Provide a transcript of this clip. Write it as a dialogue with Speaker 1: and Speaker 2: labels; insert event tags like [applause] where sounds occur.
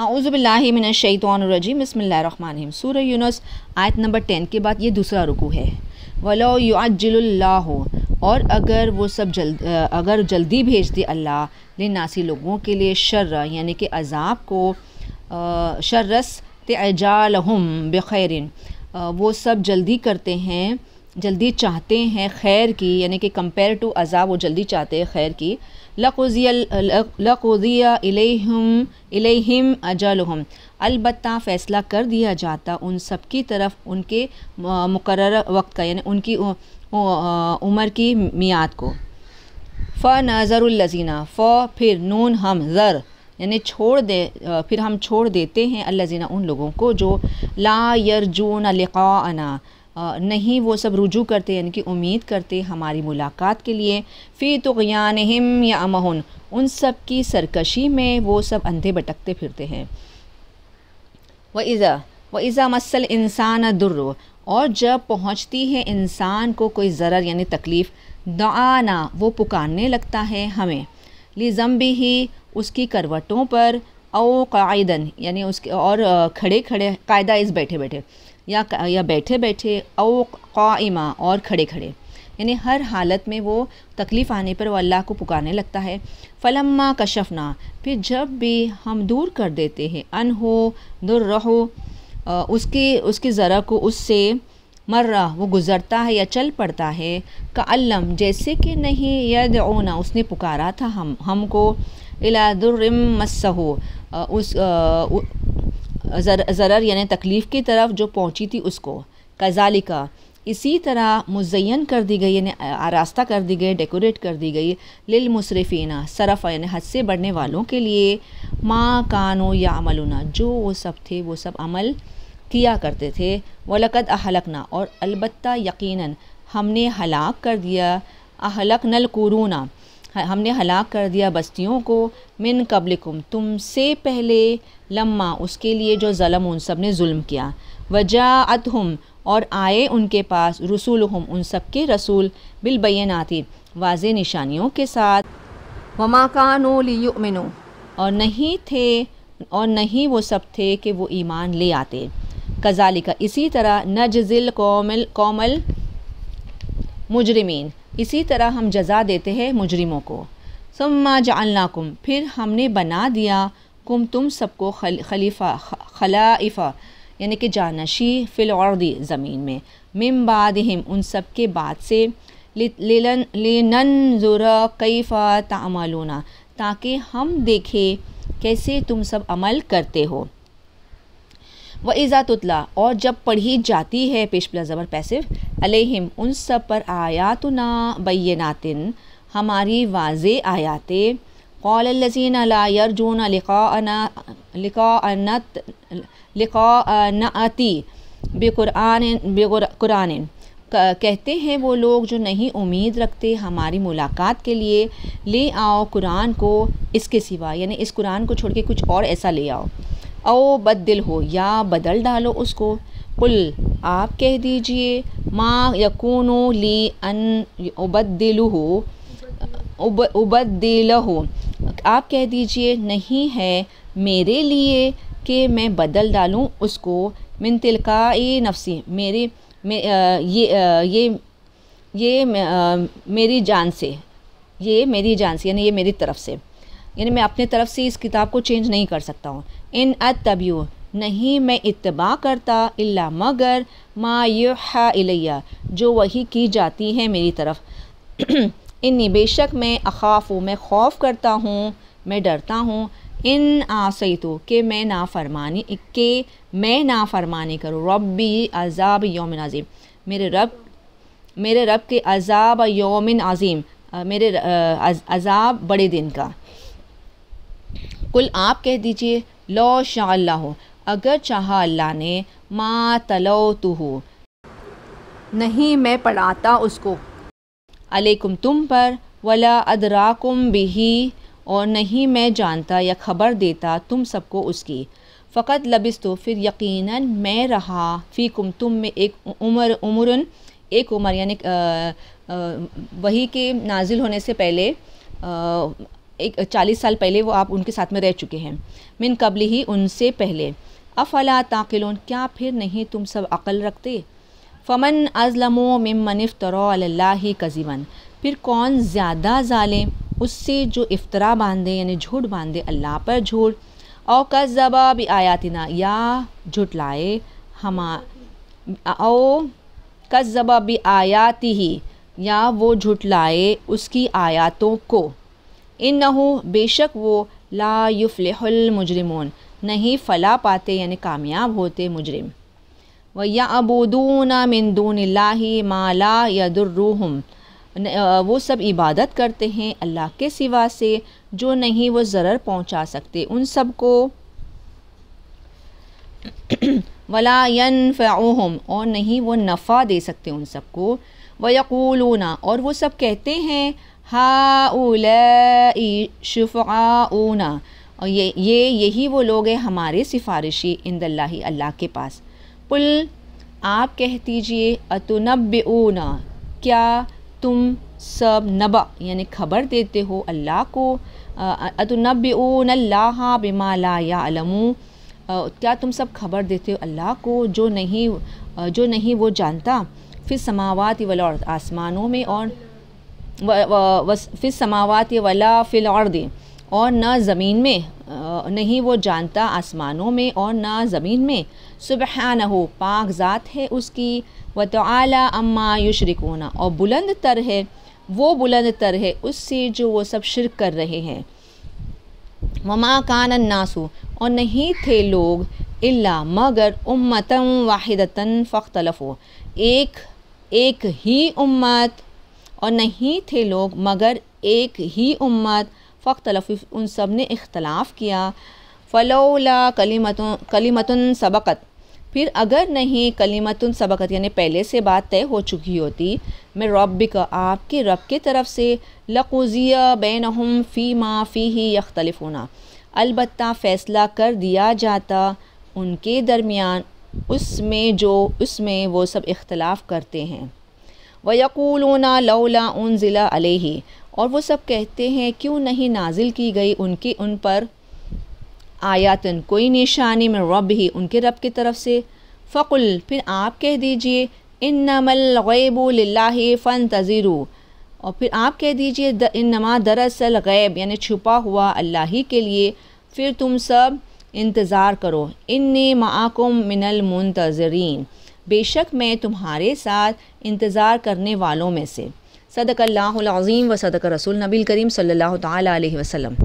Speaker 1: आउज़बिल्लाशैतरजीम बसमीम सूर यूनस आयत नंबर टेन के बाद ये दूसरा रुकू है वलो युआजिल्ला हो और अगर वो सब जल्द अगर जल्दी भेज दे अल्लाह नासी लोगों के लिए शर्र यानी कि अजाब को शर्रस तजालहम बखैरिन वो सब जल्दी करते हैं जल्दी चाहते हैं खैर की यानी कि कंपेयर टू अज़ा वो जल्दी चाहते हैं खैर की लकोज़िया इलेहम इलेहिम अजलहम अलबत् फ़ैसला कर दिया जाता उन सब की तरफ उनके मुकर वक्त का यानी उनकी उम्र की मियाद को फ़ नज़रजीना फ़ फिर नून हम ज़र यानी छोड़ दे फिर हम छोड़ देते हैं अल्लाजीना उन लोगों को जो ला यरजून लिक़ाना नहीं वो सब रुजू करते यानी कि उम्मीद करते हमारी मुलाकात के लिए फ़ी तुगयान हिम या अमहन उन सब की सरकशी में वो सब अंधे भटकते फिरते हैं व इज़ा व इज़ा मसल इंसान दुर्र और जब पहुंचती है इंसान को कोई ज़र्र यानी तकलीफ़ दाना वो पुकारने लगता है हमें लिज़म भी ही उसकी करवटों पर औ कायदन यानी उसके और खड़े खड़े कायदा इस बैठे बैठे या या बैठे बैठे औ क़ाइमा और खड़े खड़े यानी हर हालत में वो तकलीफ़ आने पर वो अल्लाह को पुकारने लगता है फ़लम्मा कशफना फिर जब भी हम दूर कर देते हैं अन हो दुर रहो उसकी उसकी ज़रा को उससे मर्रा वो गुज़रता है या चल पड़ता है का अल्लम जैसे कि नहीं यद ओना उसने पुकारा था हम हमको इला दुर्रम मस्सहो उस आ, उ, ज़रर यानी तकलीफ़ की तरफ जो पहुँची थी उसको कज़ालिका इसी तरह मुजैन कर दी गई यानी आरास्ता कर दी गई डेकोरेट कर दी गई लिल मुसरफीना सरफ़ यानी हद से बढ़ने वालों के लिए माँ कानो या अमलना जो वो सब थे वो सब अमल किया करते थे वलकद अहलकना और अलबत् यकीनन हमने हलाक कर दिया अहलक नल कुरूना हाँ, हमने हलाक कर दिया बस्तियों को मिन कबलिकुम तुमसे पहले लम्मा उसके लिए जो ज़लम उन सब ने जुल्म किया वजात हम और आए उनके पास रसूल हम उन सब के रसूल बिलबैनाती वाज निशानियों के साथ वमा कानो लियुमिनो और नहीं थे और नहीं वो सब थे कि वो ईमान ले आते कजालिका इसी तरह नजिल कौमल कौमल मुजरमीन इसी तरह हम जजा देते हैं मुजरिमों को सम्मा जालनाकुम फिर हमने बना दिया कुम तुम सबको खल, खलीफा खलाइफा यानी कि जानशी फ़िलौरदी ज़मीन में मिम बाद उन सब के बाद से लेलन लेनन ज़ुरा कैफ़ा तामलूना ताकि हम देखें कैसे तुम सब अमल करते हो व इज़ातुतला और जब पढ़ी जाती है पेशपला ज़बर पैसिव अलैहिम उन सब पर आयातुना बैनातिन हमारी वाज आयात कौलजीन लाजून लिकानत लिकानती बेकुरान बेकुरान कहते हैं वो लोग जो नहीं उम्मीद रखते हमारी मुलाकात के लिए ले आओ कुरान को इसके सिवा यानी इस कुरान को छोड़ के कुछ और ऐसा ले आओ ओ बद दिल हो या बदल डालो उसको कुल आप कह दीजिए मा यकूनु ली अन उबद्दिलहु उब उबद्दिलहु आप कह दीजिए नहीं है मेरे लिए कि मैं बदल डालूँ उसको मिन तिलकाई नफसी मेरे मे, आ, ये आ, ये ये आ, मेरी जान से ये मेरी जान से यानी ये मेरी तरफ से यानी मैं अपने तरफ से इस किताब को चेंज नहीं कर सकता हूँ इन अत तब्यू नहीं मैं इतबा करता इल्ला मगर माया इलैया जो वही की जाती है मेरी तरफ [clears throat] इन्नी बेशक मैं अखाफ मैं खौफ करता हूँ मैं डरता हूँ इन आसैतो के मैं नाफरमानी के मैं नाफरमानी करूँ रब्बी अजाब योमिन अजीम मेरे रब मेरे रब के अजाब योमिन अजीम मेरे अजाब बड़े दिन का कुल आप कह दीजिए लो शाह अगर चाहा अल्लाह ने माँ तलो तो नहीं मैं पढ़ाता उसको अलेकुम तुम पर वला अदराकुम बिही और नहीं मैं जानता या खबर देता तुम सबको उसकी फ़कत लबिस तो फिर यकीनन मैं रहा फ़ी कुम तुम में एक उम्र उम्र एक उम्र यानी वही के नाजिल होने से पहले आ, एक चालीस साल पहले वो आप उनके साथ में रह चुके हैं मिन कबल ही उनसे पहले अफला ताकिलोन क्या फिर नहीं तुम सब अकल रखते फ़मन अज़लमो मम मनफ ही कजीवन फिर कौन ज़्यादा ज़ालें उससे जो इफ्तरा बांधे यानी झूठ बांधे अल्लाह पर झूठ और कज़बा भी आयातना या झुटलाए हम ओ कज़बा भी आयाती ही या वो झुटलाए उसकी आयातों को इन बेशक वो ला युफल मुजरम नहीं फला पाते यानि कामयाब होते मुजरम व या अबूदून ला माला यदुर्रूहम वो सब इबादत करते हैं अल्लाह के सिवा से जो नहीं वो ज़र पहुँचा सकते उन सब को [clears throat] वलायन फ़ाहम और नहीं वो नफ़ा दे सकते उन सबको वयकूलूना और वो सब कहते हैं हाउला शफ़ाउना और ये ये यही वो लोग हैं हमारे सिफारिशी इंदल्ला अल्लाह के पास पुल आप कह दीजिए ऊना क्या तुम सब नबा यानी खबर देते हो अल्लाह को ऊन अल्लाह बिमाला ला क्या तुम सब खबर देते हो अल्लाह को जो नहीं जो नहीं वो जानता फिर समावाती वाल आसमानों में और फिस समावत वला फ़िल दे और न ज़मीन में नहीं वो जानता आसमानों में और न ज़मीन में सुबह न हो पाक ज़ात है उसकी व तला अम्मा युशरिकोना और बुलंद तर है वो बुलंद तर है उससे जो वो सब शिरक कर रहे हैं ममा कान नासू और नहीं थे लोग इल्ला मगर उम्मतम वाहिदतन फ़ख्तलफ़ो एक एक ही उम्मत और नहीं थे लोग मगर एक ही उम्मत लफीफ़ उन सब ने इख्तलाफ किया फ़लोला कलीमतुन कलीमतुन सबकत फिर अगर नहीं कलीमतुन सबकत यानी पहले से बात तय हो चुकी होती मैं रब का आपके रब के तरफ से लकुजिया बैन फ़ी माँ फ़ी ही होना अलबत् फ़ैसला कर दिया जाता उनके दरमियान उसमें जो उसमें वो सब इख्तलाफ करते हैं वयकूलून लौला उन ज़िला अलही और वो सब कहते हैं क्यों नहीं नाजिल की गई उनकी उन पर आयातन कोई निशानी में रब ही उनके रब की तरफ से फ़कुल फिर आप कह दीजिए इन नमलगैबुल्ला फ़न तज़ीरू और फिर आप कह दीजिए द इन नमा दरअसल गैब यानि छुपा हुआ अल्ला ही के लिए फिर तुम सब इंतज़ार करो इन माकुम मिनल मुंतज़रीन बेशक मैं तुम्हारे साथ इंतज़ार करने वालों में से सदक अल्लाज़ीम व सदक रसूल नबील करीम सल्लल्लाहु अलैहि वसल्लम